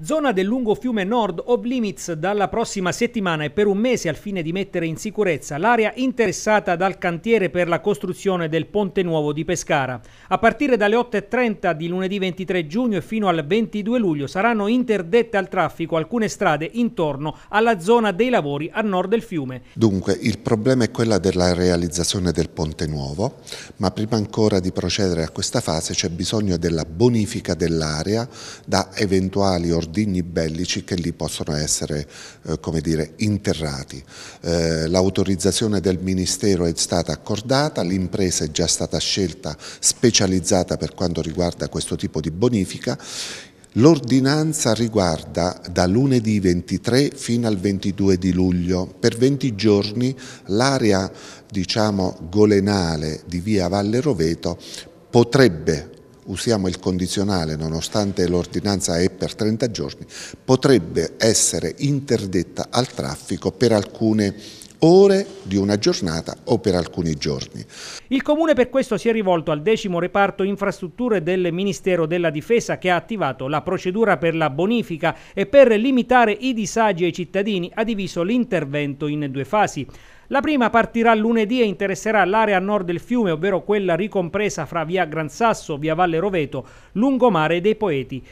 Zona del lungo fiume nord off limits dalla prossima settimana e per un mese al fine di mettere in sicurezza l'area interessata dal cantiere per la costruzione del Ponte Nuovo di Pescara. A partire dalle 8.30 di lunedì 23 giugno e fino al 22 luglio saranno interdette al traffico alcune strade intorno alla zona dei lavori a nord del fiume. Dunque il problema è quello della realizzazione del Ponte Nuovo, ma prima ancora di procedere a questa fase c'è bisogno della bonifica dell'area da eventuali organizzazioni ordigni bellici che lì possono essere eh, dire, interrati. Eh, l'autorizzazione del Ministero è stata accordata, l'impresa è già stata scelta specializzata per quanto riguarda questo tipo di bonifica. L'ordinanza riguarda da lunedì 23 fino al 22 di luglio, per 20 giorni l'area diciamo, golenale di via Valle Roveto potrebbe usiamo il condizionale nonostante l'ordinanza è per 30 giorni, potrebbe essere interdetta al traffico per alcune ore di una giornata o per alcuni giorni. Il Comune per questo si è rivolto al decimo reparto infrastrutture del Ministero della Difesa che ha attivato la procedura per la bonifica e per limitare i disagi ai cittadini ha diviso l'intervento in due fasi. La prima partirà lunedì e interesserà l'area a nord del fiume, ovvero quella ricompresa fra via Gran Sasso, via Valle Roveto, lungomare dei Poeti